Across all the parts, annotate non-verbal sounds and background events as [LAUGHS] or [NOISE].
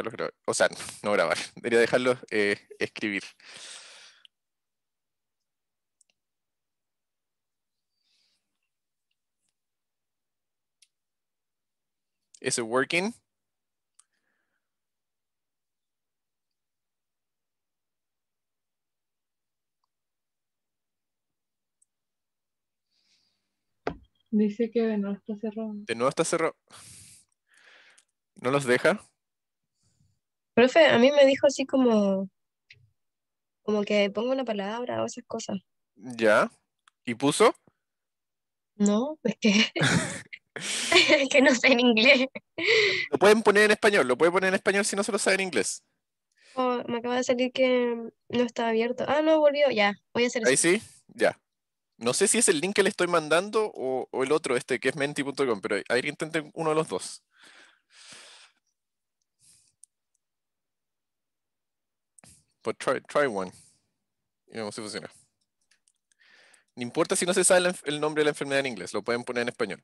grabar. O sea, [LAUGHS] no grabar, [LAUGHS] debería dejarlos eh, escribir. Is it working? Dice que de nuevo está cerrado. De nuevo está cerrado. ¿No los deja? Profe, a mí me dijo así como, como que pongo una palabra o esas cosas. ¿Ya? ¿Y puso? No, es que, [LAUGHS] es que no sé en inglés. Lo pueden poner en español, lo pueden poner en español si no se lo sabe en inglés. Oh, me acaba de salir que no estaba abierto. Ah, no, volvió, ya. Voy a hacer Ahí sí, ya. No sé si es el link que le estoy mandando o, el otro, este que es menti.com, pero ver, intenten uno de los dos. But try, one. Y vamos si funciona. No importa si no se sabe el nombre de la enfermedad en inglés, lo pueden poner en español.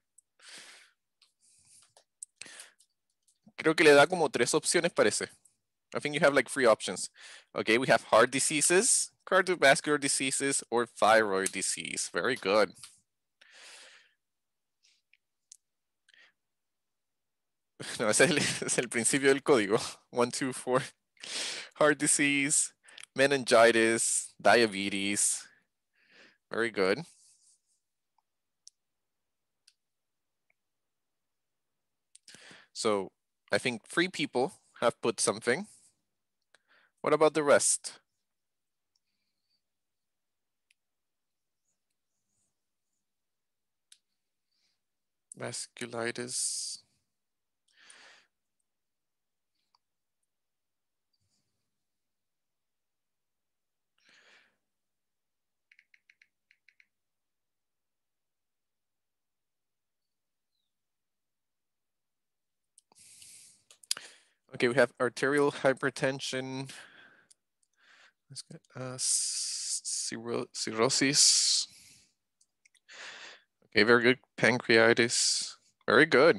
Creo que le da como tres opciones, parece. I think you have like three options. Okay, we have heart diseases, cardiovascular diseases, or thyroid disease. Very good. [LAUGHS] No, ese es el, [LAUGHS] es el principio del código. One, two, four. heart disease, meningitis, diabetes. Very good. So I think three people have put something. What about the rest? Vasculitis. Okay, we have arterial [LAUGHS] hypertension, uh, cirrhosis. Okay, very good. Pancreatitis, very good.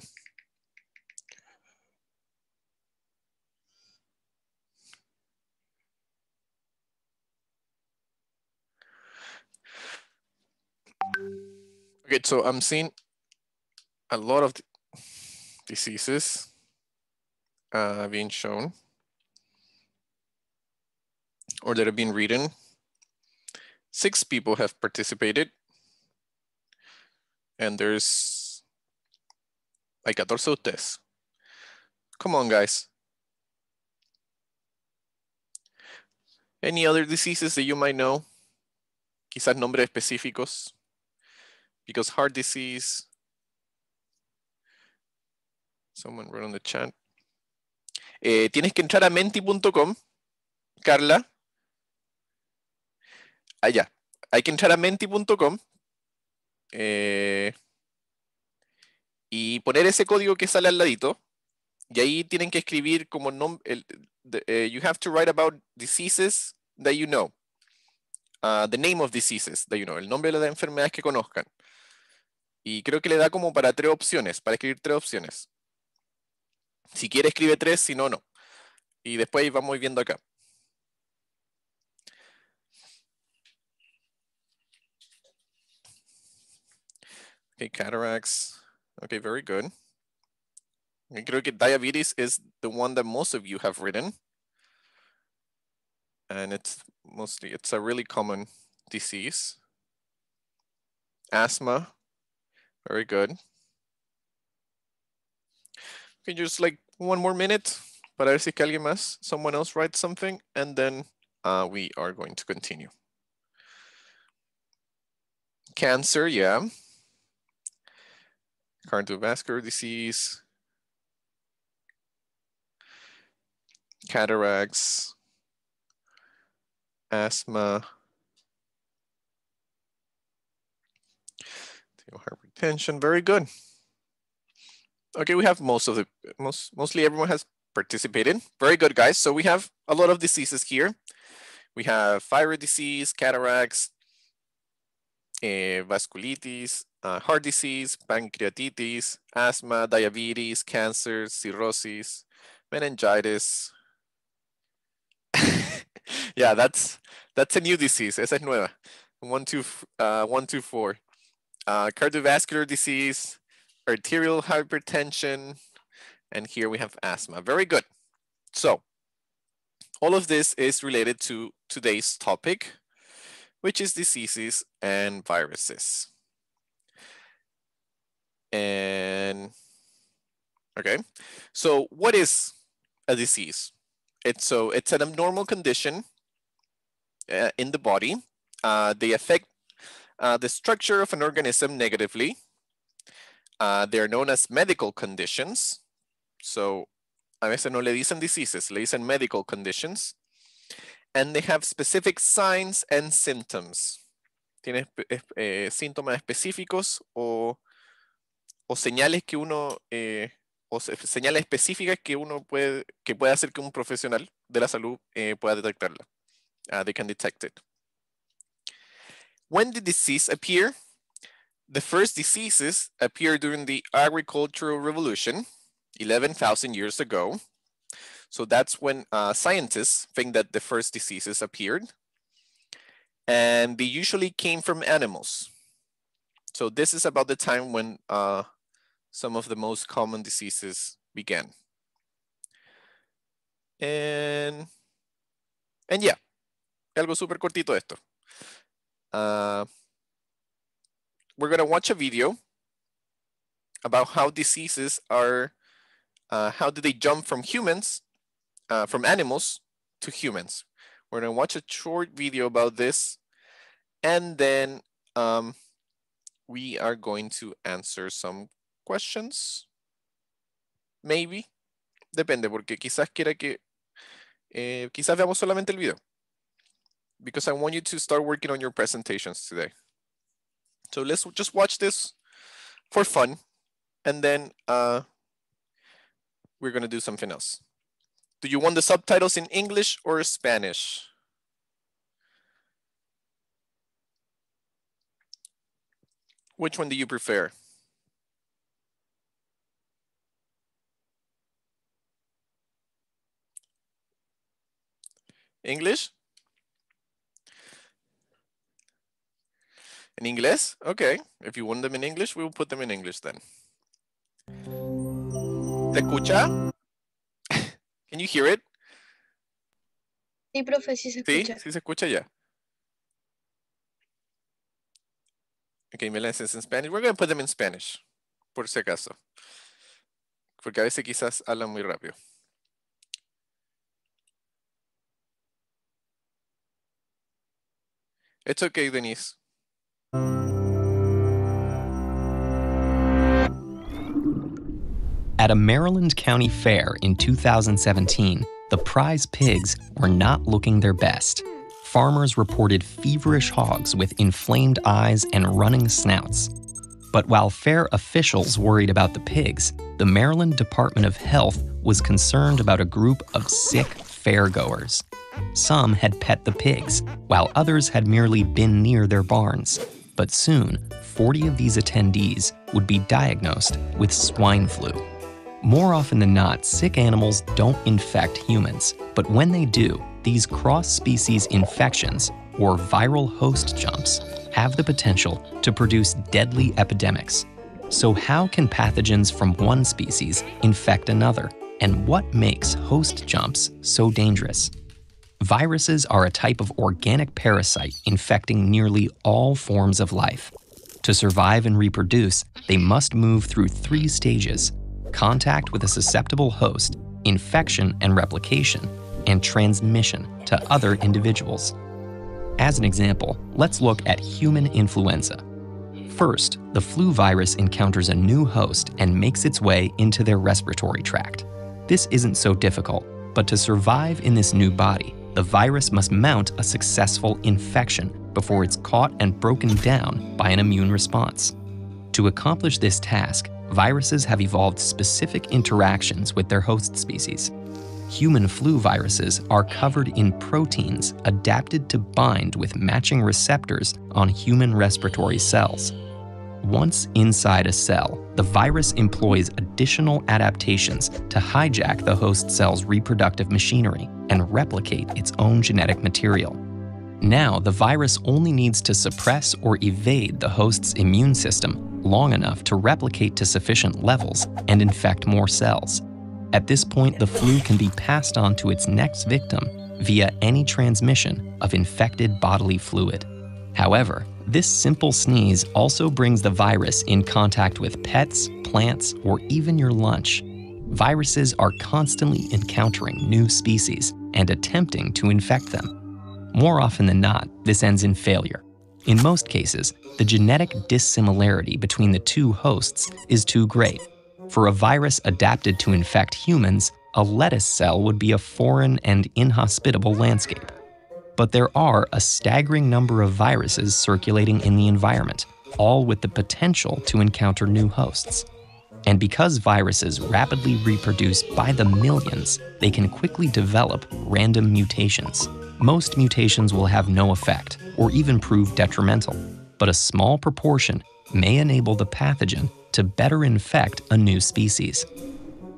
Okay, so I'm seeing a lot of diseases uh, being shown or that have been written. Six people have participated and there's a 14 ustedes. Come on, guys. Any other diseases that you might know? Quizás nombres específicos. Because heart disease. Someone wrote on the chat. Eh, tienes que entrar a menti.com, Carla. Allá. Ah, Hay que entrar a menti.com eh, y poner ese código que sale al ladito. Y ahí tienen que escribir como nombre. Eh, you have to write about diseases that you know. Ah, the name of diseases that you know. El nombre de las enfermedades que conozcan. Y creo que le da como para tres opciones, para escribir tres opciones. Si quiere escribe tres, si no, no. Y después vamos viendo acá. Okay, cataracts. Okay, very good. I creo que diabetes is the one that most of you have written. And it's mostly, it's a really common disease. Asthma, very good can you just like one more minute para ver si que alguien más, someone else writes something, and then uh, we are going to continue. Cancer, yeah. Cardiovascular disease. Cataracts. Asthma. Hypertension, very good. Okay, we have most of the, most mostly everyone has participated. Very good, guys. So we have a lot of diseases here. We have thyroid disease, cataracts, uh, vasculitis, uh, heart disease, pancreatitis, asthma, diabetes, cancer, cirrhosis, meningitis. [LAUGHS] yeah, that's that's a new disease. Esa es nueva. One two uh, one two four. Uh, cardiovascular disease, arterial hypertension, and here we have asthma. Very good. So all of this is related to today's topic, which is diseases and viruses. And okay, so what is a disease? It's so it's an abnormal condition uh, in the body. Uh, they affect uh, the structure of an organism negatively uh, ah, they're known as medical conditions. So a veces no le dicen diseases, le dicen medical conditions. And they have specific signs and symptoms. Tiene eh, eh síntomas específicos o, o señales que uno, eh, o señales específicas que uno puede, que puede hacer que un profesional de la salud eh, pueda detectarla. Uh, they can detect it. When the disease appears the first diseases appeared during the agricultural revolution, 11,000 years ago. So that's when uh, scientists think that the first diseases appeared. And they usually came from animals. So this is about the time when uh, some of the most common diseases began. And, and yeah, algo súper cortito esto. Uh, we're going to watch a video about how diseases are, uh, how do they jump from humans, uh, from animals to humans. We're going to watch a short video about this and then um, we are going to answer some questions. Maybe. Depende, porque quizás quiera que, eh, quizás veamos solamente el video. Because I want you to start working on your presentations today. So let's just watch this for fun. And then uh, we're gonna do something else. Do you want the subtitles in English or Spanish? Which one do you prefer? English? ¿En inglés? Okay. If you want them in English, we will put them in English then. ¿Te escucha? [LAUGHS] Can you hear it? Sí, profe, sí se escucha. Sí, sí se escucha ya. Okay, Melanie says en Spanish. We're going to put them in Spanish, por si acaso. Porque a veces quizás hablan muy rápido. It's okay, Denise. At a Maryland County Fair in 2017, the prize pigs were not looking their best. Farmers reported feverish hogs with inflamed eyes and running snouts. But while fair officials worried about the pigs, the Maryland Department of Health was concerned about a group of sick fairgoers. Some had pet the pigs, while others had merely been near their barns. But soon, 40 of these attendees would be diagnosed with swine flu. More often than not, sick animals don't infect humans, but when they do, these cross-species infections, or viral host jumps, have the potential to produce deadly epidemics. So how can pathogens from one species infect another? And what makes host jumps so dangerous? Viruses are a type of organic parasite infecting nearly all forms of life. To survive and reproduce, they must move through three stages contact with a susceptible host, infection and replication, and transmission to other individuals. As an example, let's look at human influenza. First, the flu virus encounters a new host and makes its way into their respiratory tract. This isn't so difficult, but to survive in this new body, the virus must mount a successful infection before it's caught and broken down by an immune response. To accomplish this task, viruses have evolved specific interactions with their host species. Human flu viruses are covered in proteins adapted to bind with matching receptors on human respiratory cells, once inside a cell, the virus employs additional adaptations to hijack the host cell's reproductive machinery and replicate its own genetic material. Now, the virus only needs to suppress or evade the host's immune system long enough to replicate to sufficient levels and infect more cells. At this point, the flu can be passed on to its next victim via any transmission of infected bodily fluid. However, this simple sneeze also brings the virus in contact with pets, plants, or even your lunch. Viruses are constantly encountering new species and attempting to infect them. More often than not, this ends in failure. In most cases, the genetic dissimilarity between the two hosts is too great. For a virus adapted to infect humans, a lettuce cell would be a foreign and inhospitable landscape but there are a staggering number of viruses circulating in the environment, all with the potential to encounter new hosts. And because viruses rapidly reproduce by the millions, they can quickly develop random mutations. Most mutations will have no effect or even prove detrimental, but a small proportion may enable the pathogen to better infect a new species.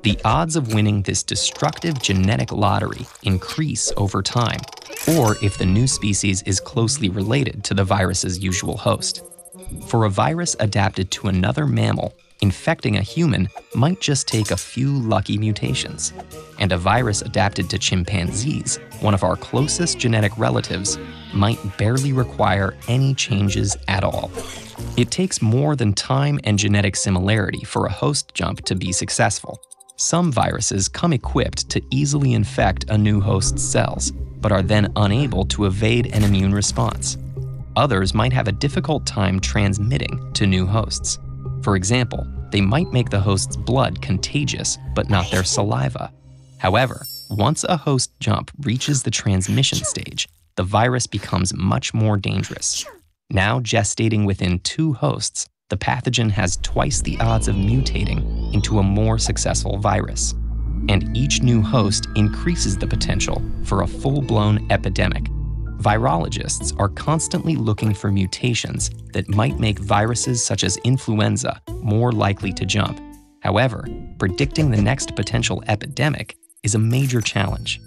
The odds of winning this destructive genetic lottery increase over time or if the new species is closely related to the virus's usual host. For a virus adapted to another mammal, infecting a human might just take a few lucky mutations. And a virus adapted to chimpanzees, one of our closest genetic relatives, might barely require any changes at all. It takes more than time and genetic similarity for a host jump to be successful. Some viruses come equipped to easily infect a new host's cells, but are then unable to evade an immune response. Others might have a difficult time transmitting to new hosts. For example, they might make the host's blood contagious, but not their saliva. However, once a host jump reaches the transmission stage, the virus becomes much more dangerous. Now gestating within two hosts, the pathogen has twice the odds of mutating into a more successful virus and each new host increases the potential for a full-blown epidemic. Virologists are constantly looking for mutations that might make viruses such as influenza more likely to jump. However, predicting the next potential epidemic is a major challenge.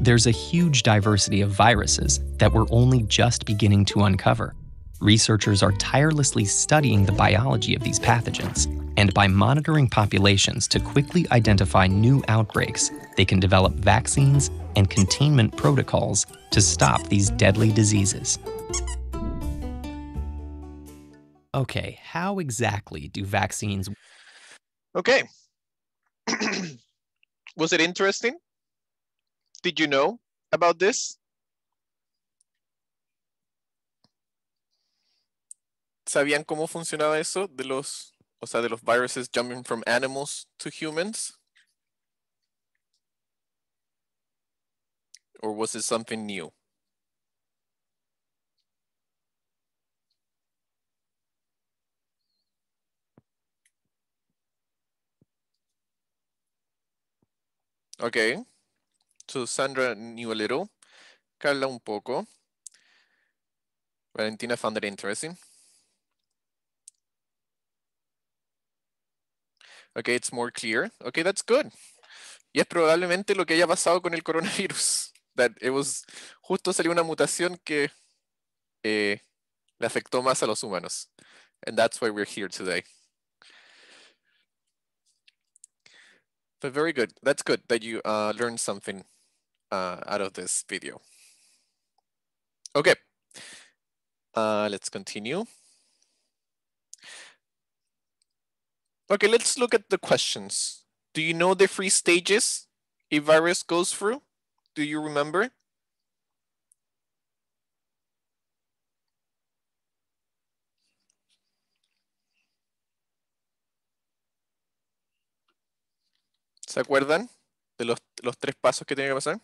There's a huge diversity of viruses that we're only just beginning to uncover. Researchers are tirelessly studying the biology of these pathogens, and by monitoring populations to quickly identify new outbreaks, they can develop vaccines and containment protocols to stop these deadly diseases. Okay, how exactly do vaccines? Okay. [CLEARS THROAT] Was it interesting? Did you know about this? sabían cómo funcionaba eso de los, o sea, de los viruses jumping from animals to humans? Or was it something new? Okay. So Sandra knew a little. Carla un poco. Valentina found it interesting. Okay, it's more clear. Okay, that's good. Y es probablemente lo que haya pasado con el coronavirus. [LAUGHS] That it was, justo salió una mutación que eh, le afectó más a los humanos. And that's why we're here today. But very good. That's good that you uh, learned something uh, out of this video. Okay, uh, let's continue. Okay, let's look at the questions. Do you know the three stages a virus goes through? Do you remember? ¿Se acuerdan de los, los tres pasos que tiene que pasar?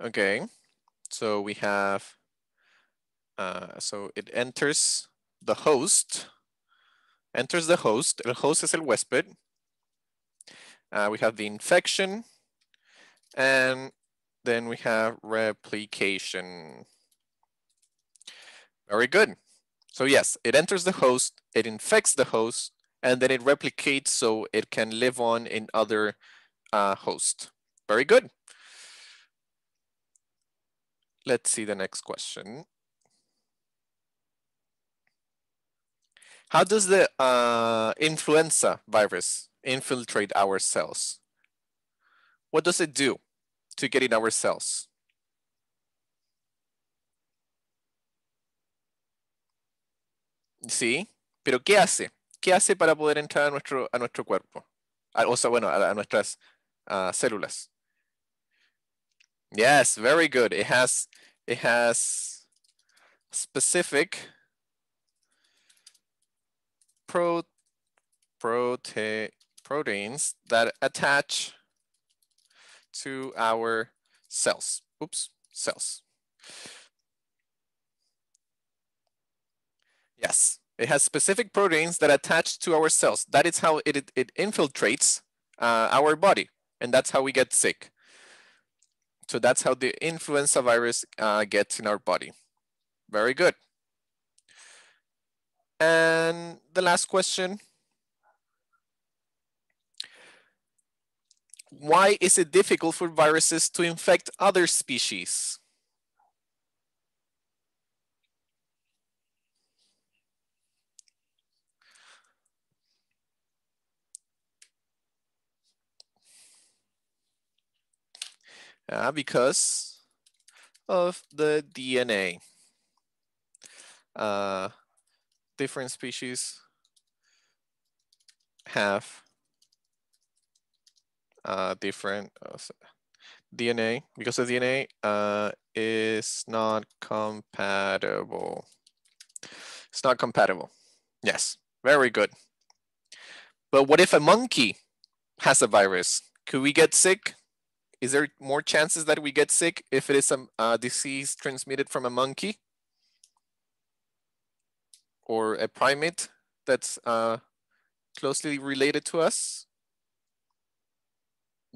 Okay, so we have uh, so it enters the host, enters the host. The host is el huésped. Uh, we have the infection, and then we have replication. Very good. So yes, it enters the host, it infects the host, and then it replicates so it can live on in other uh, hosts. Very good. Let's see the next question. How does the uh, influenza virus infiltrate our cells? What does it do to get in our cells? ¿Sí? Pero ¿qué hace? ¿Qué hace para poder entrar a nuestro, a nuestro cuerpo? A, o sea, bueno, a, a nuestras uh, células. Yes, very good. It has, it has specific pro, prote, proteins that attach to our cells. Oops, cells. Yes, it has specific proteins that attach to our cells. That is how it, it infiltrates uh, our body, and that's how we get sick. So that's how the influenza virus uh, gets in our body. Very good. And the last question, why is it difficult for viruses to infect other species? Uh, because of the DNA. Uh, different species have uh, different uh, DNA because the DNA uh, is not compatible. It's not compatible. Yes, very good. But what if a monkey has a virus? Could we get sick? Is there more chances that we get sick if it is a, a uh, disease transmitted from a monkey? or a primate that's uh, closely related to us?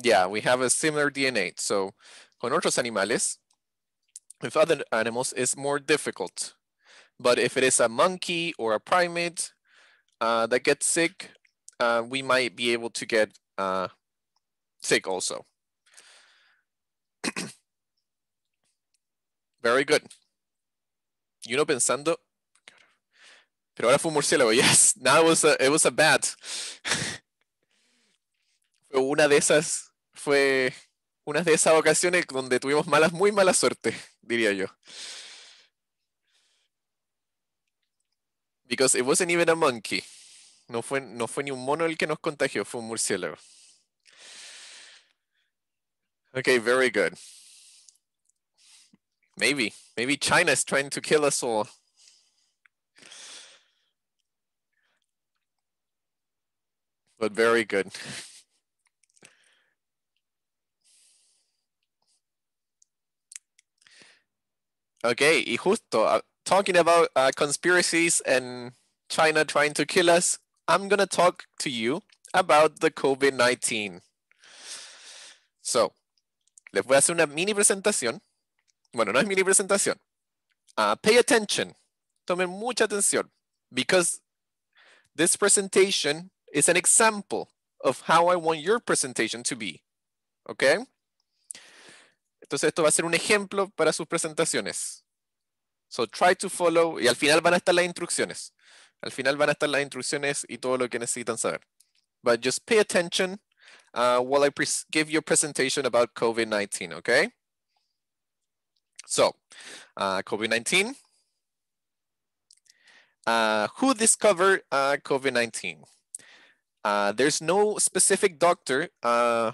Yeah, we have a similar DNA. So con otros animales, with other animals, it's more difficult. But if it is a monkey or a primate uh, that gets sick, uh, we might be able to get uh, sick also. [CLEARS THROAT] Very good. you uno pensando, Pero ahora fue un murciélago, yes. Now it was it was a bat. [LAUGHS] fue una de esas, fue una de esas ocasiones donde tuvimos malas, muy mala suerte, diría yo. Because it wasn't even a monkey. No fue, no fue ni un mono el que nos contagió, fue un murciélago. Okay, very good. Maybe, maybe China is trying to kill us all. But very good. Okay, y justo, uh, talking about uh, conspiracies and China trying to kill us, I'm going to talk to you about the COVID-19. So, les voy a hacer una mini presentación. Bueno, no es mini presentación. Uh, pay attention. Tomen mucha atención. Because this presentation it's an example of how I want your presentation to be. okay? Entonces esto va a ser un ejemplo para sus presentaciones. So try to follow y al final van a estar las instrucciones. Al final van a estar las instrucciones y todo lo que necesitan saber. But just pay attention uh, while I give your presentation about COVID-19, okay? So, uh, COVID-19. Uh, who discovered uh, COVID-19? Uh, there's no specific doctor uh,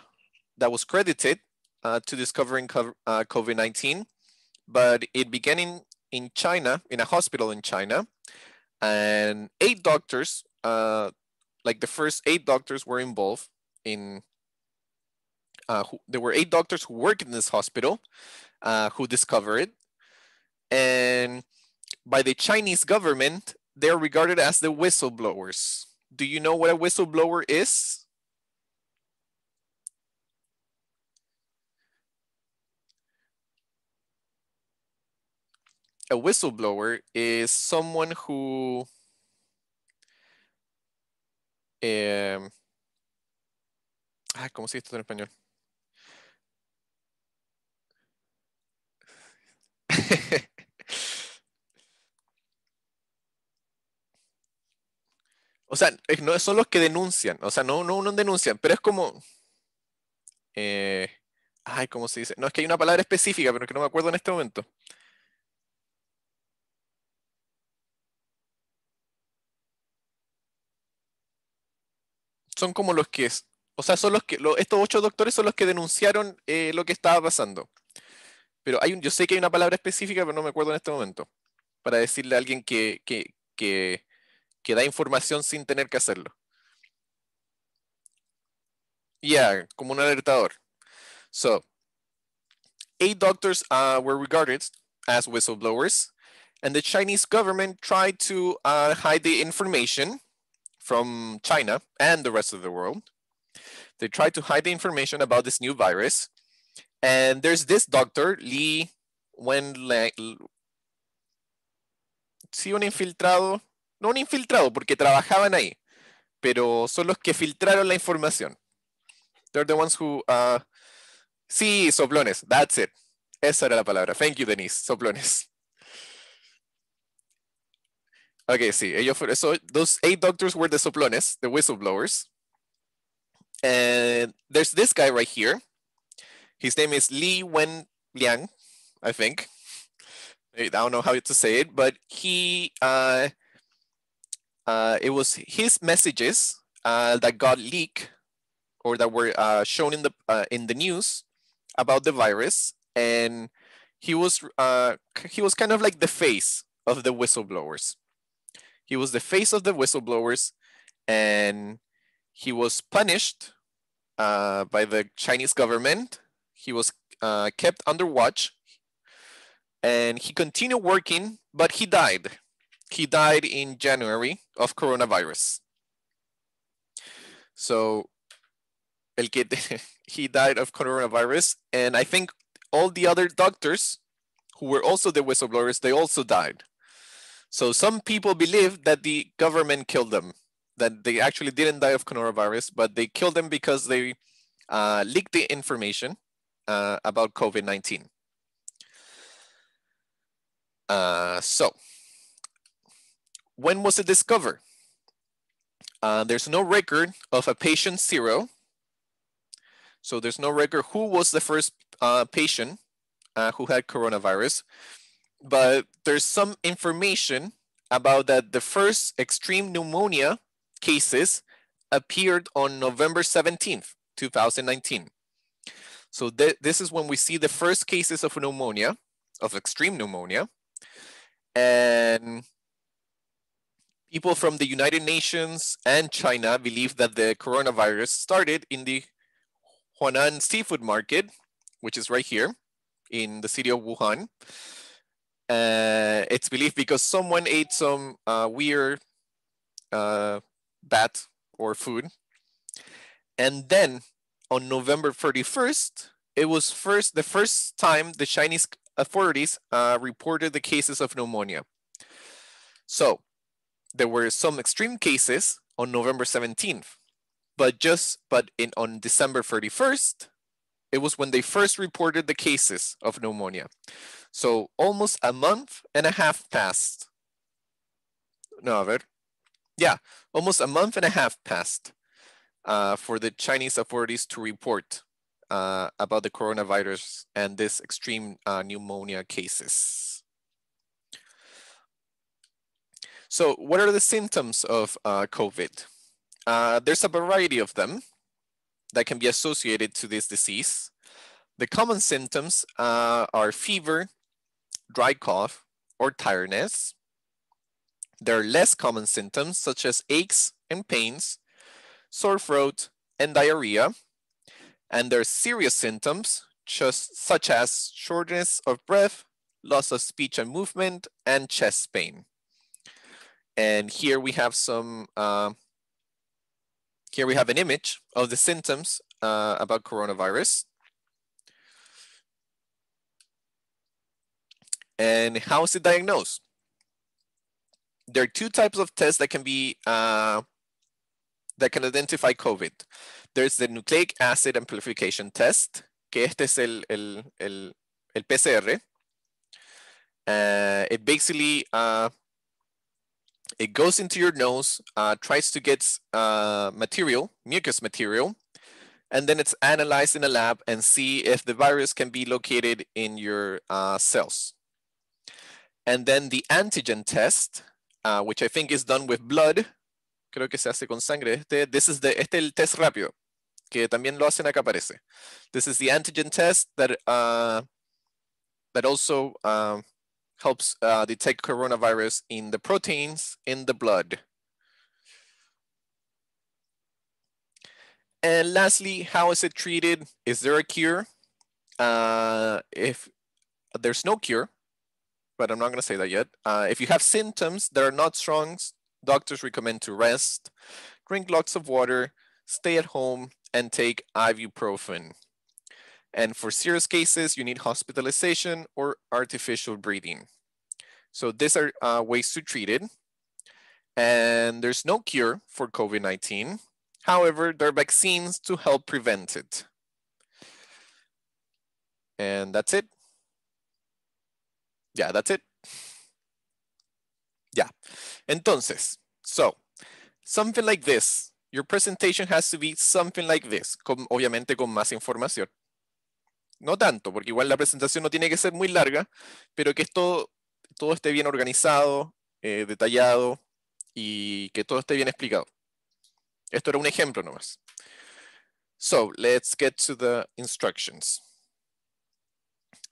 that was credited uh, to discovering uh, COVID-19, but it began in, in China, in a hospital in China. And eight doctors, uh, like the first eight doctors were involved in, uh, who, there were eight doctors who worked in this hospital who discovered it. And by the Chinese government, they're regarded as the whistleblowers. Do you know what a whistleblower is? A whistleblower is someone who um, ay, ¿cómo se dice esto en español? [LAUGHS] O sea, no son los que denuncian, o sea, no, no, denuncian, pero es como... Eh, ay, ¿cómo se dice? No, es que hay una palabra específica, pero que no me acuerdo en este momento. Son como los que O sea, son los que, estos ocho doctores son los que denunciaron eh, lo que estaba pasando. Pero hay un, yo sé que hay una palabra específica, pero no me acuerdo en este momento. Para decirle a alguien que, que que da información sin tener que hacerlo. Yeah, como un alertador. So, eight doctors uh, were regarded as whistleblowers, and the Chinese government tried to uh, hide the information from China and the rest of the world. They tried to hide the information about this new virus. And there's this doctor, Li Wenlang. Si un infiltrado no un infiltrado, porque trabajaban ahí, pero son los que filtraron la información. They're the ones who... Uh, sí, soplones, that's it. Esa era la palabra. Thank you, Denise, soplones. Ok, sí, ellos fueron, so those eight doctors were the soplones, the whistleblowers. And there's this guy right here. His name is Li Wen Liang, I think. I don't know how to say it, but he uh, uh, it was his messages uh, that got leaked or that were uh, shown in the uh, in the news about the virus, and he was uh, he was kind of like the face of the whistleblowers. He was the face of the whistleblowers, and he was punished uh, by the Chinese government. He was kept under watch, and he continued working, but he died he died in January of coronavirus. So el que [LAUGHS] he died of coronavirus and I think all the other doctors who were also the whistleblowers, they also died. So some people believe that the government killed them, that they actually didn't die of coronavirus, but they killed them because they uh, leaked the information uh, about COVID-19. Uh, so when was it discovered? Uh, there's no record of a patient zero. So there's no record who was the first uh, patient uh, who had coronavirus, but there's some information about that the first extreme pneumonia cases appeared on November 17th, 2019. So th this is when we see the first cases of pneumonia, of extreme pneumonia. And People from the United Nations and China believe that the coronavirus started in the Huanan seafood market, which is right here in the city of Wuhan. Uh, it's believed because someone ate some uh, weird uh, bat or food. And then on November 31st, it was first the first time the Chinese authorities uh, reported the cases of pneumonia. So there were some extreme cases on November 17th, but just but in on December 31st, it was when they first reported the cases of pneumonia. So almost a month and a half passed. No, a ver. Yeah, almost a month and a half passed uh, for the Chinese authorities to report uh, about the coronavirus and this extreme uh, pneumonia cases. So what are the symptoms of uh, COVID? Uh, there's a variety of them that can be associated to this disease. The common symptoms uh, are fever, dry cough, or tiredness. There are less common symptoms such as aches and pains, sore throat, and diarrhea. And there are serious symptoms just such as shortness of breath, loss of speech and movement, and chest pain. And here we have some, uh, here we have an image of the symptoms uh, about coronavirus. And how is it diagnosed? There are two types of tests that can be, uh, that can identify COVID. There's the nucleic acid amplification test, que este es el, el, el, el PCR. Uh, it basically uh, it goes into your nose, uh, tries to get uh, material, mucus material, and then it's analyzed in a lab and see if the virus can be located in your uh, cells. And then the antigen test, uh, which I think is done with blood, creo que se hace con sangre. Este, this is the, este el test rápido, que también lo hacen acá parece. This is the antigen test that, uh, that also, uh, helps uh, detect coronavirus in the proteins in the blood. And lastly, how is it treated? Is there a cure? Uh, if there's no cure, but I'm not gonna say that yet. Uh, if you have symptoms that are not strong, doctors recommend to rest, drink lots of water, stay at home, and take ibuprofen. And for serious cases, you need hospitalization or artificial breathing. So these are uh, ways to treat it. And there's no cure for COVID-19. However, there are vaccines to help prevent it. And that's it. Yeah, that's it. Yeah. Entonces, so something like this. Your presentation has to be something like this, con, obviamente con más información. no tanto, porque igual la presentación no tiene que ser muy larga, pero que todo esté bien organizado, eh, detallado y que todo esté bien explicado. Esto era un ejemplo nomás. So, let's get to the instructions.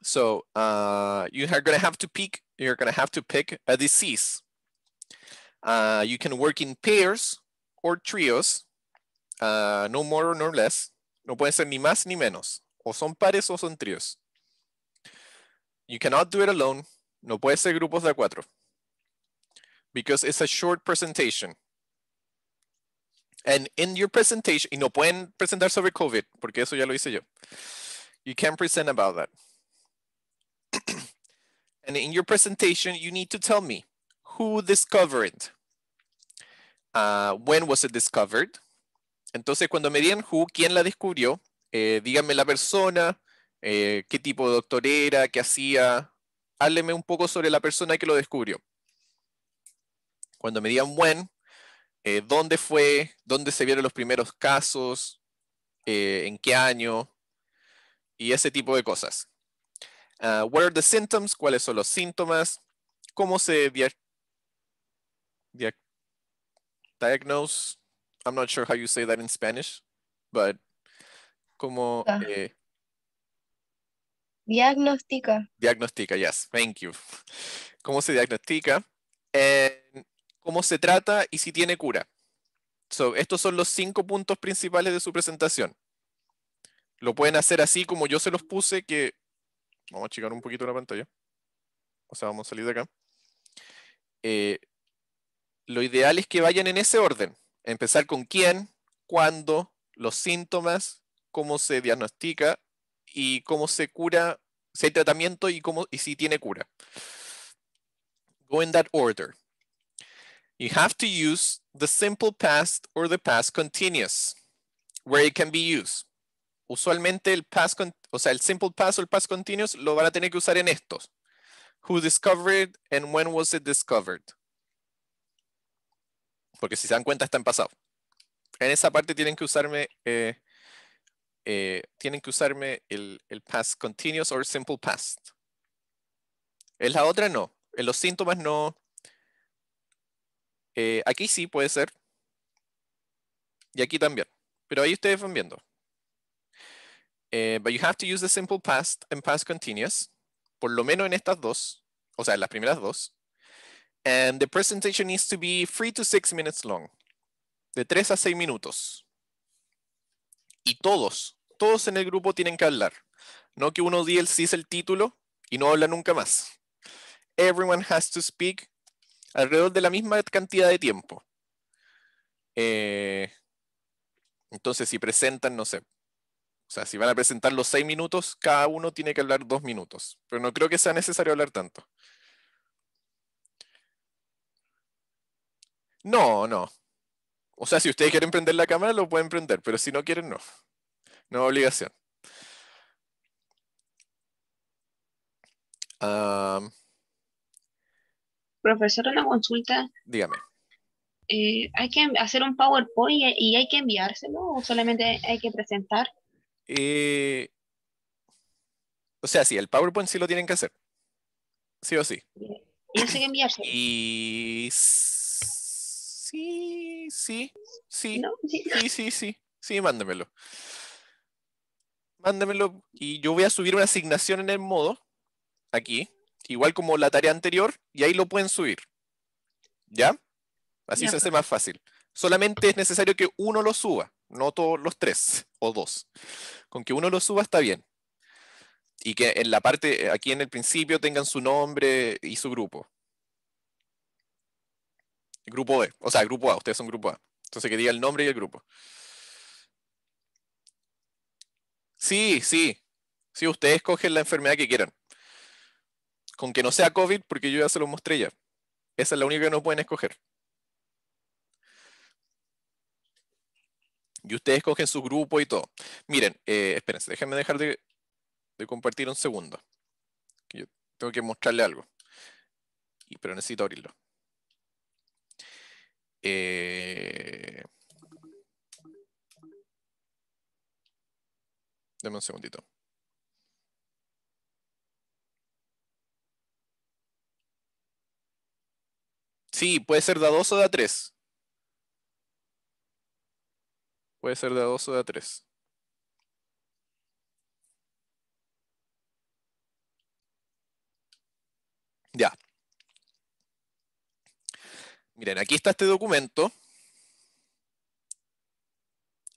So, uh, you are going to have to pick, you're going to have to pick a disease. Uh, you can work in pairs or trios, uh, no more nor less. No puede ser ni más ni menos son pares o son tríos. You cannot do it alone. No puede ser grupos de cuatro. Because it's a short presentation. And in your presentation, y no pueden presentar sobre COVID, porque eso ya lo hice yo. You can present about that. [CLEARS THROAT] and in your presentation, you need to tell me who discovered uh, when was it discovered? Entonces, cuando me digan who, quién la descubrió, eh, díganme la persona, eh, qué tipo de doctor era, qué hacía, hábleme un poco sobre la persona que lo descubrió. Cuando me digan buen, eh, dónde fue, dónde se vieron los primeros casos, eh, en qué año, y ese tipo de cosas. Ah, the symptoms? ¿Cuáles son los síntomas? ¿Cómo se diagnostica? I'm not sure how you say that in Spanish, but como... Eh, diagnostica. Diagnostica, yes, thank you. [LAUGHS] ¿Cómo se diagnostica? Eh, ¿Cómo se trata y si tiene cura? estos son los cinco puntos principales de su presentación. Lo pueden hacer así como yo se los puse, que... Vamos a achicar un poquito la pantalla. O sea, vamos a salir de acá. Eh, lo ideal es que vayan en ese orden. Empezar con quién, cuándo, los síntomas, cómo se diagnostica y cómo se cura, si hay tratamiento y, cómo, y si tiene cura. Go in that order. You have to use the simple past or the past continuous where it can be used. Usualmente el past, o sea, el simple past o el past continuous lo van a tener que usar en estos. Who discovered and when was it discovered? Porque si se dan cuenta está en pasado. En esa parte tienen que usarme eh, eh, tienen que usarme el, el past continuous or simple past. En la otra no. En los síntomas no. Eh, aquí sí puede ser. Y aquí también. Pero ahí ustedes van viendo. Eh, but you have to use the simple past and past continuous. Por lo menos en estas dos. O sea, en las primeras dos. And the presentation needs to be three to six minutes long. De 3 a 6 minutos y todos, todos en el grupo tienen que hablar. No que uno sí es el título y no habla nunca más. Everyone has to speak alrededor de la misma cantidad de tiempo. Eh, entonces, si presentan, no sé. O sea, si van a presentar los seis minutos, cada uno tiene que hablar dos minutos. Pero no creo que sea necesario hablar tanto. No, no. O sea, si ustedes quieren prender la cámara, lo pueden prender, pero si no quieren, no. No obligación. Profesor, una consulta. Dígame. Eh, ¿Hay que hacer un PowerPoint y, hay que enviárselo o solamente hay que presentar? Eh, o sea, sí, el PowerPoint sí lo tienen que hacer. Sí o sí. Y hay que enviárselo. Y Sí, sí, sí, sí. sí, sí, sí, mándemelo. Mándemelo y yo voy a subir una asignación en el modo, aquí, igual como la tarea anterior, y ahí lo pueden subir. ¿Ya? Así se hace más fácil. Solamente es necesario que uno lo suba, no todos los tres o dos. Con que uno lo suba está bien. Y que en la parte, eh, aquí en el principio, tengan su nombre y su grupo. Grupo B, o sea, Grupo A, ustedes son Grupo A. Entonces que diga el nombre y el grupo. Sí, sí. Sí, ustedes escogen la enfermedad que quieran. Con que no sea COVID, porque yo ya se lo mostré ya. Esa es la única que no pueden escoger. Y ustedes escogen su grupo y todo. Miren, eh, espérense, déjenme dejar de, de, compartir un segundo. Yo tengo que mostrarle algo. Pero necesito abrirlo. Eh... Deme un segundito. Sí, puede ser de A2 o de A3. Puede ser de A2 o de A3. Ya, Miren, aquí está este documento.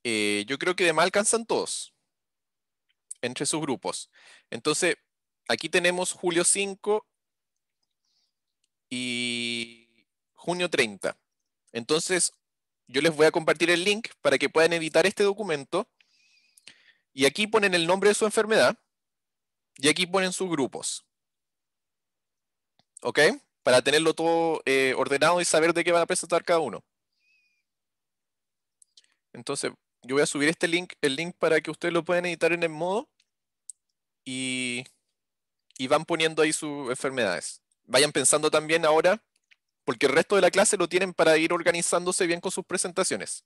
Eh, yo creo que de mal alcanzan todos, entre sus grupos. Entonces, aquí tenemos julio 5 y junio 30. Entonces, yo les voy a compartir el link para que puedan editar este documento. Y aquí ponen el nombre de su enfermedad. Y aquí ponen sus grupos. ¿Ok? para tenerlo todo eh, ordenado y saber de qué van a presentar cada uno. Entonces, yo voy a subir este link, el link para que ustedes lo puedan editar en el modo y van poniendo ahí sus enfermedades. Vayan pensando también ahora, porque el resto de la clase lo tienen para ir organizándose bien con sus presentaciones.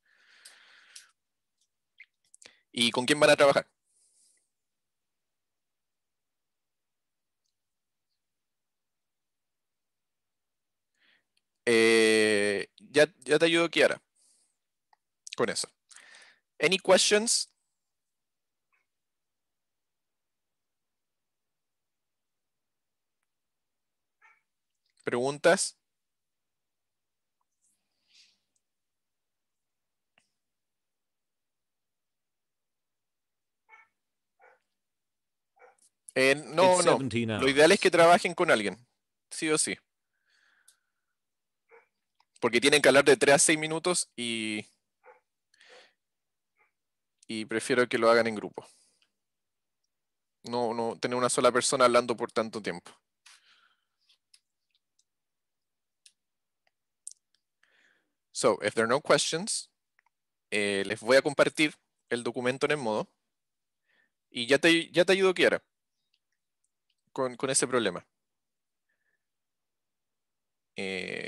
¿Y con quién van a trabajar? Eh, ya, te ayudo, Kiara, con eso. Any questions? ¿Preguntas? Eh, no, no. Lo ideal es que trabajen con alguien, sí o sí porque tienen que hablar de 3 a 6 minutos y, y prefiero que lo hagan en grupo. No, no tener una sola persona hablando por tanto tiempo. So, if there are no questions, eh, les voy a compartir el documento en el modo y ya te, ya te ayudo, quiera con, con ese problema. Eh,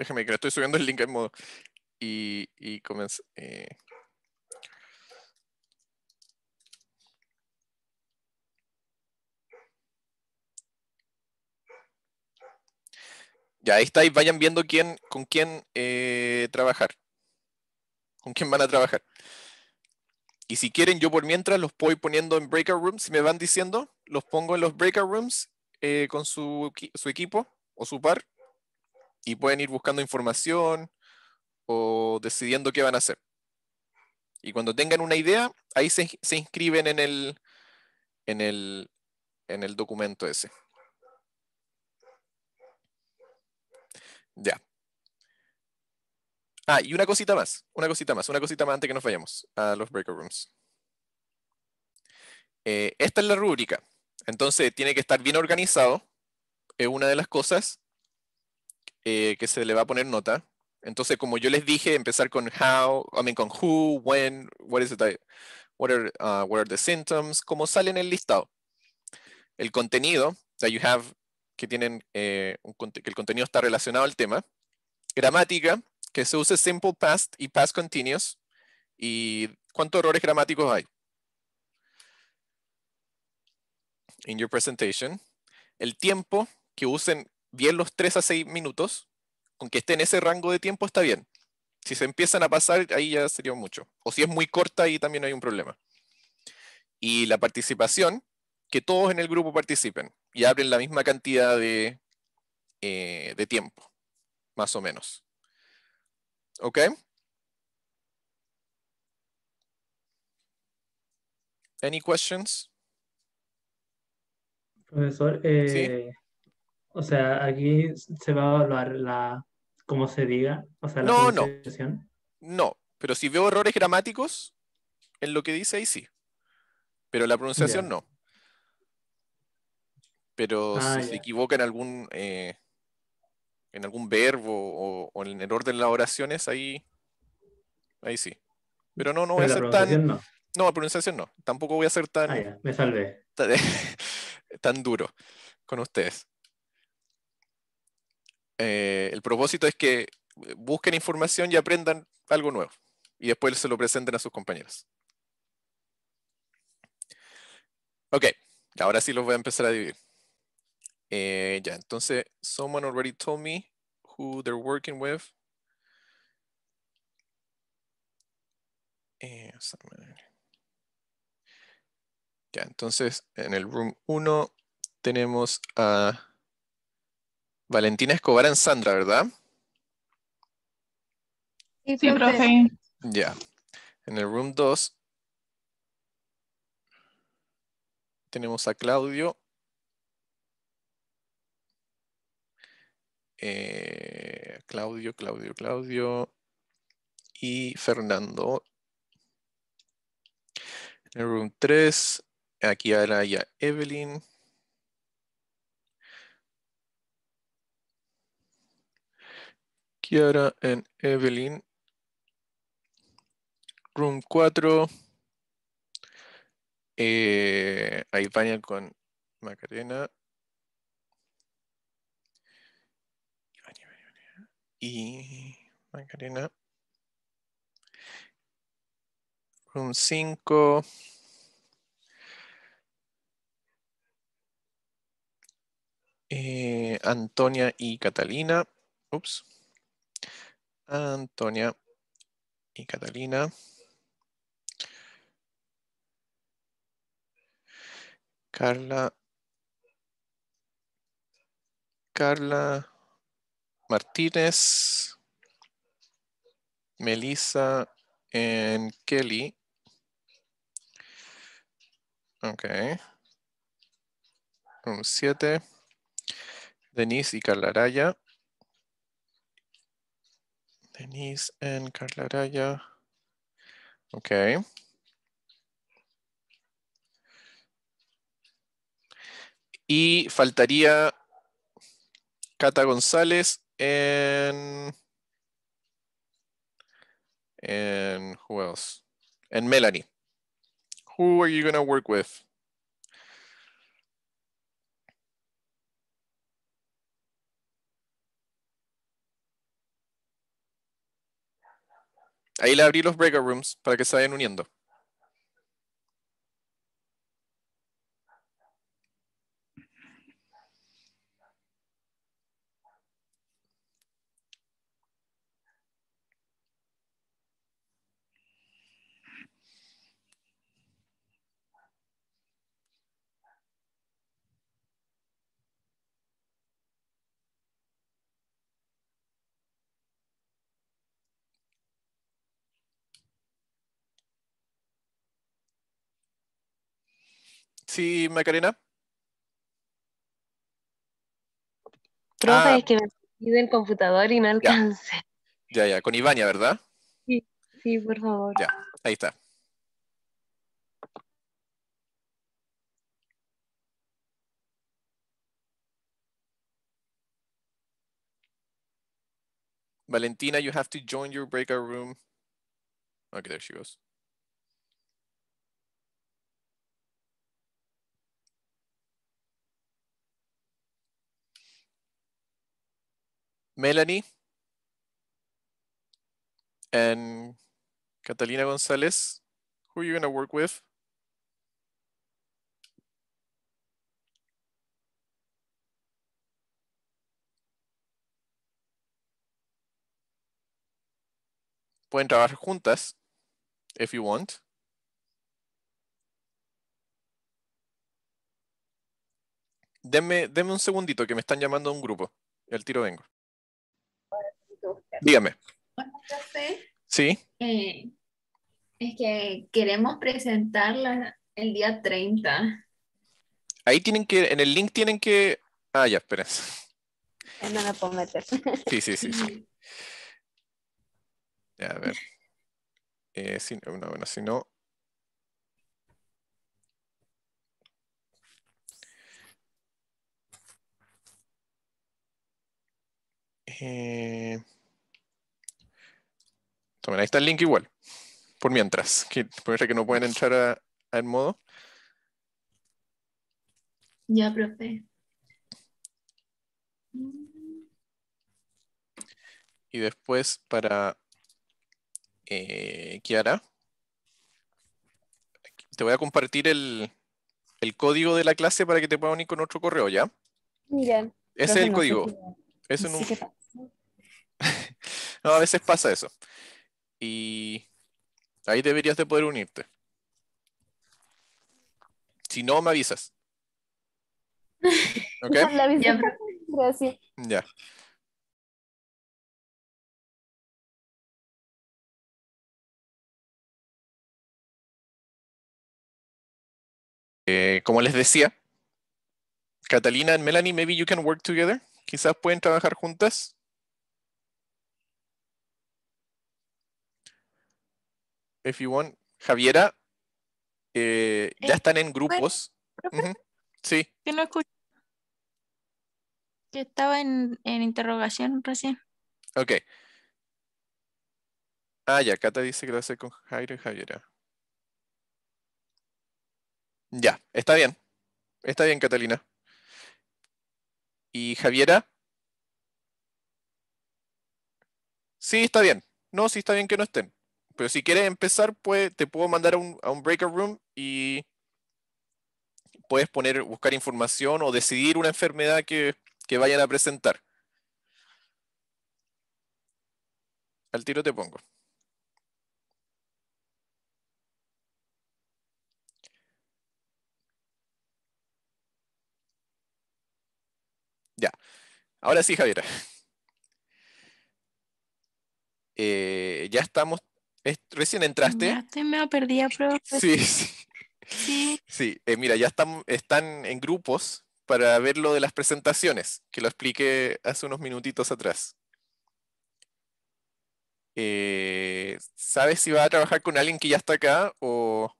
déjame que le estoy subiendo el link en modo. Y, y eh. Ya, ahí estáis, vayan viendo quién, con quién eh, trabajar. Con quién van a trabajar. Y si quieren, yo por mientras los voy poniendo en breakout rooms. Si me van diciendo, los pongo en los breakout rooms eh, con su, su equipo o su par y pueden ir buscando información o decidiendo qué van a hacer. Y cuando tengan una idea, ahí se, inscriben en el, en, el, en el documento ese. Ya. Ah, y una cosita más, una cosita más, una cosita más antes que nos vayamos a los breakout rooms. Eh, esta es la rúbrica, entonces tiene que estar bien organizado, es una de las cosas. Eh, que se le va a poner nota. Entonces, como yo les dije, empezar con how, I mean, con who, when, what is the, what are, uh, the symptoms, como sale en el listado. El contenido, that you have, que tienen, eh, que el contenido está relacionado al tema. Gramática, que se use simple past y past continuous. ¿Y cuántos errores gramáticos hay? In your presentation. El tiempo, que usen bien los 3 a 6 minutos, con que esté en ese rango de tiempo está bien. Si se empiezan a pasar, ahí ya sería mucho. O si es muy corta, ahí también hay un problema. Y la participación, que todos en el grupo participen y abren la misma cantidad de, eh, de tiempo, más o menos. ¿Ok? Any questions? Profesor, eh, o sea, aquí se va a evaluar la, como se diga, o sea, la no, no. no, pero si veo errores gramáticos en lo que dice ahí sí, pero la pronunciación no. Pero ah, si se equivoca en algún eh, en algún verbo o, en el orden de las oraciones ahí ahí sí. Pero no, no voy a ser tan no. la pronunciación no. Tampoco voy a ser ah, tan me salvé. [LAUGHS] tan duro con ustedes. Eh, el propósito es que eh, busquen información y aprendan algo nuevo y después se lo presenten a sus compañeros. Ok, ahora sí los voy a empezar a dividir. Eh, ya, entonces, someone already told me who they're working with. ya, entonces, en el room 1 tenemos a Valentina Escobar en Sandra, ¿verdad? Sí, sí, profe. Ya. En el room 2 tenemos a Claudio. Eh, Claudio, Claudio, Claudio y Fernando. En el room 3, aquí ahora ya Evelyn. ahora and Evelyn. Room 4. Eh, ahí bañan con Macarena. Y Macarena. Room 5. Eh, Antonia y Catalina. Ups. Antonia y Catalina. Carla. Carla Martínez. Melissa and Kelly. Okay, Un 7. Denise y Carla Araya. Denise and Carla Raya. Okay. Y faltaría Cata González and, And who else? And Melanie. Who are you going to work with? Ahí le abrí los breakout rooms para que se vayan uniendo. Sí, Macarena. Profe, ah. es que me el computador y no alcance. Ya, ya, con Ibaña, ¿verdad? Sí, sí, por favor. Ya, ahí está. Valentina, you have to join your breakout room. Okay, there she goes. Melanie ¿Y Catalina González? who are you going to work with? Pueden trabajar juntas, if you want. Denme, denme un segundito que me están llamando un grupo. El tiro vengo. Dígame. sí. Eh, es que queremos presentarla el día 30. Ahí tienen que, en el link tienen que. Ah, ya, esperen No me puedo meter. Sí, sí, sí. sí. Mm. Ya, a ver. Eh, si, no, bueno, si no. Eh ahí está el link igual. Por mientras, que, que no pueden entrar al modo. Ya, profe. Y después para eh, Kiara, te voy a compartir el, el, código de la clase para que te puedan unir con otro correo, ¿ya? Miren. Ese es el código. Eso [LAUGHS] no, a veces pasa eso. Y ahí deberías de poder unirte. Si no, me avisas. [LAUGHS] ¿Ok? Ya. Gracias. Ya. Eh, como les decía, Catalina and Melanie, maybe you can work together. Quizás pueden trabajar juntas. if you Javiera, eh, ya eh, están en grupos. Sí. Que no escucho. Que estaba en, en, interrogación recién. Ok. Ah, ya, Cata dice que lo hace con Jairo y Javiera. Ya, está bien. Está bien, Catalina. ¿Y Javiera? Sí, está bien. No, sí está bien que no estén. Pero si quieres empezar, pues, te puedo mandar a un, a breaker room y puedes poner, buscar información o decidir una enfermedad que, vayan a presentar. Al tiro te pongo. Ya. Ahora sí, Javier. [LAUGHS] Eh, ya estamos recién entraste. Ya me perdí perdí [LAUGHS] pues. Sí, sí. Sí, eh, mira, ya están, están en grupos para ver lo de las presentaciones, que lo expliqué hace unos minutitos atrás. Eh, ¿Sabes si va a trabajar con alguien que ya está acá o...?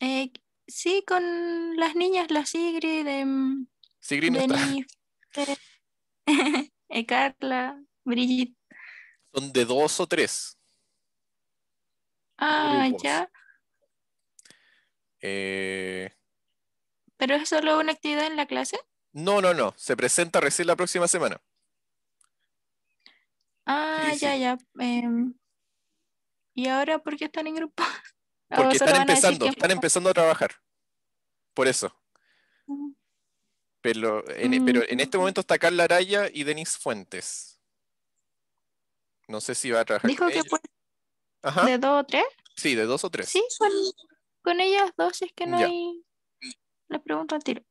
Eh, sí, con las niñas, la Sigrid, em, de. no [LAUGHS] Carla, Brigitte son de dos o tres. Ah, ya. Eh, ¿Pero es solo una actividad en la clase? No, no, no. Se presenta recién la próxima semana. Ah, ya, ya. Em, ¿Y ahora por qué están en grupo? [LAUGHS] Porque están empezando, están empezando a trabajar. Por eso. Ah. Pero en, pero en este mm. momento está Carla Araya y Denis Fuentes. No sé si va a trabajar. Dijo que de dos o tres. Sí, de dos o tres. Sí, con, ellas dos, es que no hay. La pregunta al tiro.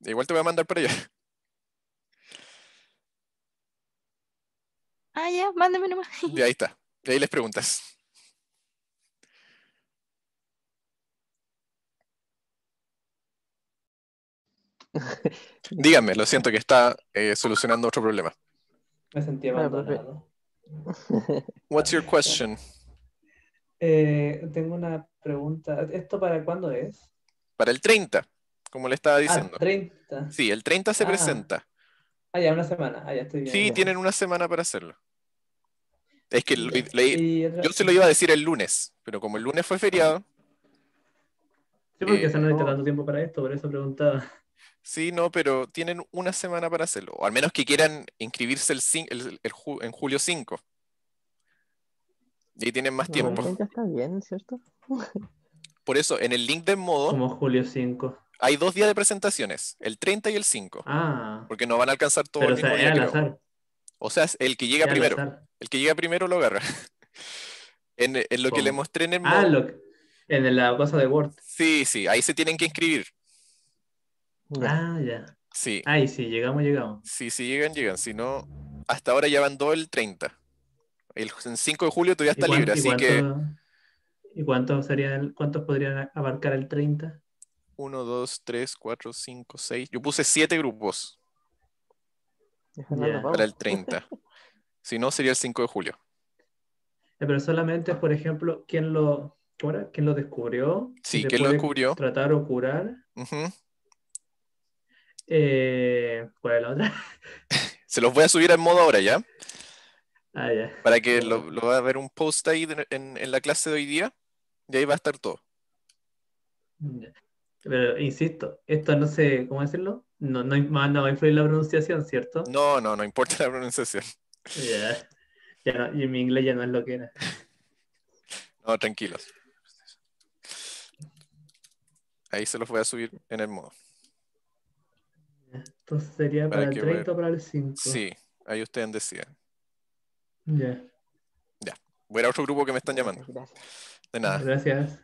Igual te voy a mandar para allá. Ah, ya, mándame nomás. Y ahí está. Y ahí les preguntas. [LAUGHS] Díganme, lo siento que está eh, solucionando otro problema. Me sentía ah, abandonado. [LAUGHS] What's your question? Eh, tengo una pregunta. ¿Esto para cuándo es? Para el 30, como le estaba ah, diciendo. Ah, 30. Sí, el 30 se ah. presenta. Ah, ya, una semana. Ah, estoy Sí, tienen una semana para hacerlo. Es que yo se lo iba a decir el lunes, pero como el lunes fue feriado. Sí, porque eh, se no necesita oh. tanto tiempo para esto, por eso preguntaba. Sí, no, pero tienen una semana para hacerlo. O al menos que quieran inscribirse el, en julio 5. Y ahí tienen más tiempo. [LAUGHS] Por eso, en el link modo. Como julio 5. Hay dos días de presentaciones, el 30 y el 5. Ah. Porque no van a alcanzar todo el mismo o sea, O sea, el que llega primero. El que llega primero lo agarra. [LAUGHS] en, lo que le mostré en el Ah, en la cosa de Word. Sí, sí, ahí se tienen que inscribir. Ah, ya. Sí. Ay, sí, llegamos, llegamos. Sí, sí, llegan, llegan. Si no, hasta ahora ya van dos el 30. El 5 de julio todavía está libre, así que. ¿Y cuánto sería el, cuántos podrían abarcar el 30? 1, 2, 3, 4, 5, 6. Yo puse 7 grupos. Para el 30. [LAUGHS] si no, sería el 5 de julio. Eh, pero solamente, por ejemplo, ¿quién lo, ¿quién lo descubrió? Sí, ¿quién lo descubrió? Tratar o curar. Ajá eh, [LAUGHS] se los voy a subir al modo ahora, [LAUGHS] ah, ¿ya? Para que lo, lo va a ver un post ahí en, la clase de hoy día. Y ahí va a estar todo. Pero insisto, esto no sé, ¿cómo decirlo? No, no, va a influir la pronunciación, ¿cierto? No, no, no importa la pronunciación. Ya. ya y mi inglés ya no es lo que era. No, tranquilos. Ahí se los voy a subir en el modo. Entonces sería para, el 30 o para el 5. Sí, ahí ustedes deciden. Ya. Ya. Voy a otro grupo que me están llamando. De nada. Gracias.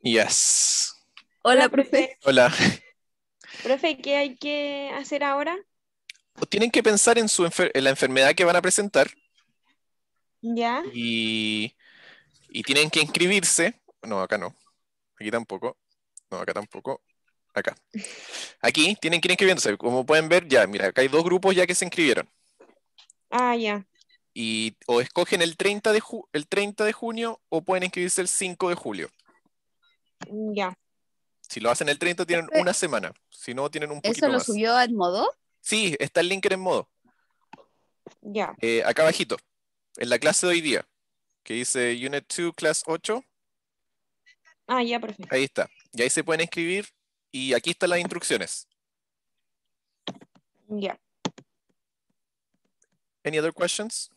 Yes. Hola, profe. Hola. [LAUGHS] Profe, ¿qué hay que hacer ahora? Tienen que pensar en, su en la enfermedad que van a presentar. Ya. Y, y tienen que inscribirse. No, acá no. Aquí tampoco. No, acá tampoco. Acá. Aquí tienen que ir inscribiéndose. Como pueden ver, ya, mira, acá hay dos grupos ya que se inscribieron. Ah, ya. Y o escogen el 30 de, el 30 de junio o pueden inscribirse el 5 de julio. Mm, ya. Si lo hacen el 30 tienen eh, una semana. Si no, tienen un poquito ¿Eso lo subió en modo? Sí, está el link en modo. Ya. Eh, acá abajito, en la clase de hoy día, que dice Unit 2, Class 8. Ah, ya, perfecto. Ahí está. Y ahí se pueden inscribir y aquí están las instrucciones. Ya. Any other questions?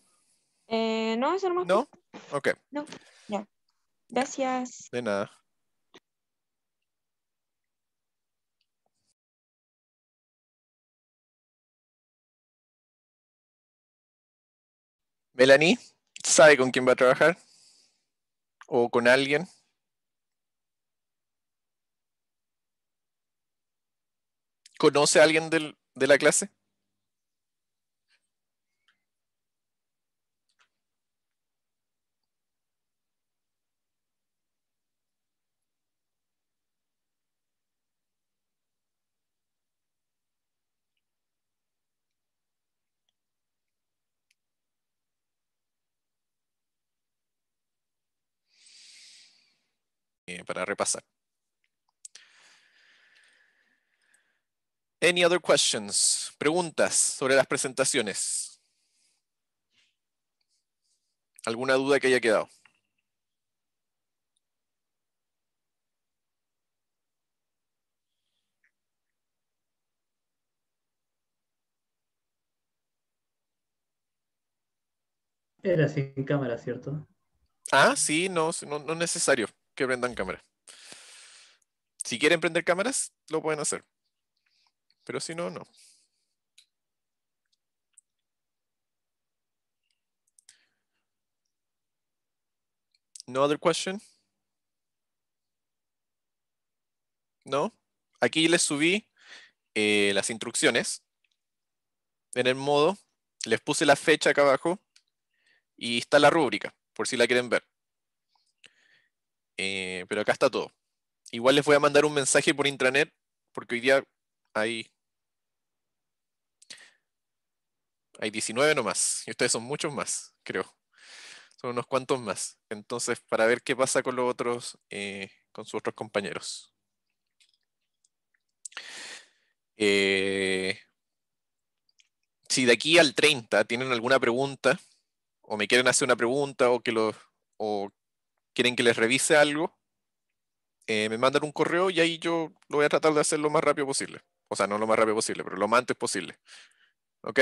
Eh, no, eso ¿No? Ok. Gracias. De nada. Melanie, ¿sabe con quién va a trabajar? ¿O con alguien? ¿Conoce a alguien del, de la clase? Eh, para repasar. Any other questions? Preguntas sobre las presentaciones. ¿Alguna duda que haya quedado? Era sin cámara, ¿cierto? Ah, sí, no, no, no es necesario que prendan cámara. Si quieren prender cámaras, lo pueden hacer. Pero si no, no. No other question? No. Aquí les subí eh, las instrucciones en el modo. Les puse la fecha acá abajo y está la rúbrica, por si la quieren ver. Eh, pero acá está todo. Igual les voy a mandar un mensaje por intranet, porque hoy día hay Hay 19 nomás, y ustedes son muchos más, creo. Son unos cuantos más. Entonces, para ver qué pasa con los otros, eh, con sus otros compañeros. Eh, si de aquí al 30 tienen alguna pregunta, o me quieren hacer una pregunta, o quieren que les revise algo, eh, me mandan un correo y ahí yo lo voy a tratar de hacer lo más rápido posible. O sea, no lo más rápido posible, pero lo más antes posible. ¿Ok?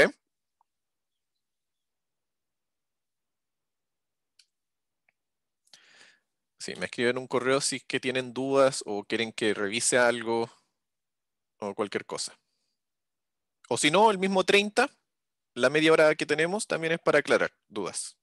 Sí, me escriben un correo si es que tienen dudas o quieren que revise algo o cualquier cosa. O si no, el mismo 30, la media hora que tenemos también es para aclarar dudas.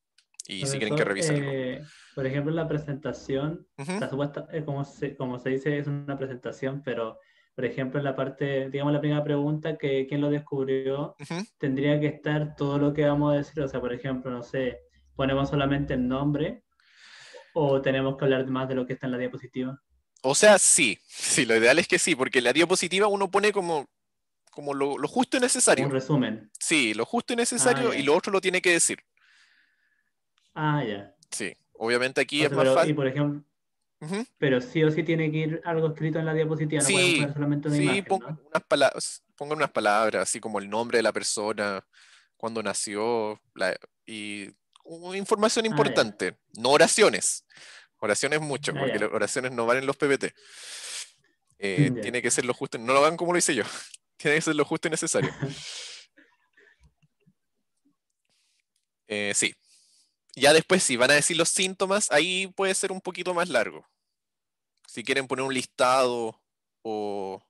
Y si quieren que revise algo. Eh, por ejemplo, la presentación, eh, como, se, como se dice, es una presentación, pero por ejemplo, en la parte, digamos, la primera pregunta, que quién lo descubrió, tendría que estar todo lo que vamos a decir. O sea, por ejemplo, no sé, ponemos solamente el nombre, ¿O tenemos que hablar más de lo que está en la diapositiva? O sea, sí, sí, lo ideal es que sí, porque la diapositiva uno pone como, como lo, justo y necesario. Un resumen. Sí, lo justo y necesario ah, y lo otro lo tiene que decir. Ah, ya. Sí, obviamente aquí es más fácil. por ejemplo, pero sí o sí tiene que ir algo escrito en la diapositiva, no sí, solamente una sí, pongan, unas palabras, pongan unas palabras, así como el nombre de la persona, cuándo nació, y información ah, importante, no oraciones. Oraciones mucho, ah, porque las oraciones no valen los PPT. Eh, tiene que ser lo justo, no lo hagan como lo hice yo, [LAUGHS] tiene que ser lo justo y necesario. Eh, sí. Ya después, si van a decir los síntomas, ahí puede ser un poquito más largo. Si quieren poner un listado o,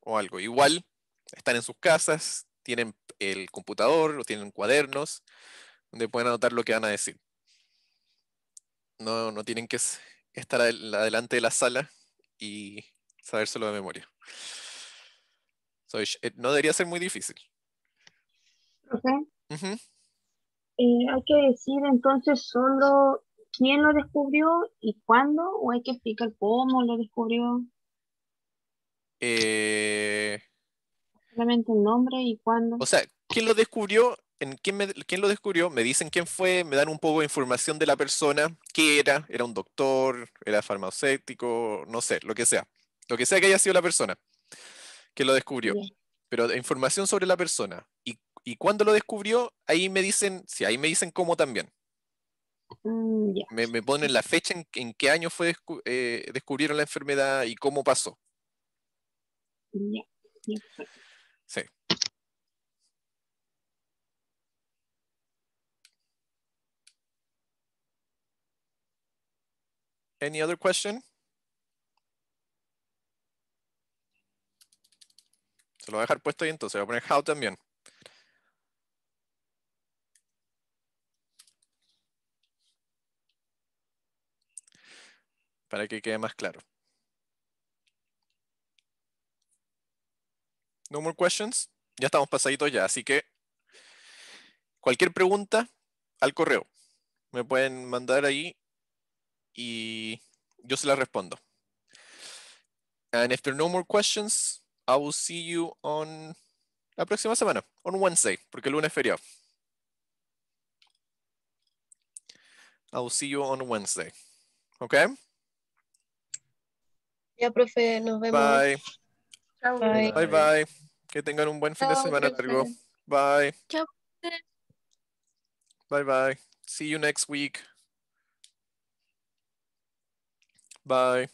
o algo. Igual, están en sus casas, tienen el computador, o tienen cuadernos, donde pueden anotar lo que van a decir. No, no tienen que estar adelante de la sala y sabérselo de memoria. Eh, no debería ser muy difícil. Okay. Eh, hay que decir entonces solo quién lo descubrió y cuándo, o hay que explicar cómo lo descubrió. Eh, Solamente el nombre y cuándo. O sea, quién lo descubrió en quién, lo descubrió, me dicen quién fue, me dan un poco de información de la persona, qué era, era un doctor, era farmacéutico, no sé, lo que sea. Lo que sea que haya sido la persona que lo descubrió. Pero información sobre la persona. Y, y cuando lo descubrió, ahí me dicen, ahí me dicen cómo también. Mm, me, ponen la fecha en, qué año fue eh, descubrieron la enfermedad y cómo pasó. Sí. Any other question? Se lo voy a dejar puesto ahí entonces, voy a poner how también. Para que quede más claro. No more questions. Ya estamos pasaditos ya, así que cualquier pregunta al correo. Me pueden mandar ahí y yo se la respondo. And if there are no more questions, I will see you on la próxima semana, on Wednesday, porque el lunes es feriado. I will see you on Wednesday. Okay? Ya, profe, nos vemos. Bye. Bye. bye, Que tengan un buen fin de semana, largo. Bye. Chao. Bye, bye. See you next week. Bye.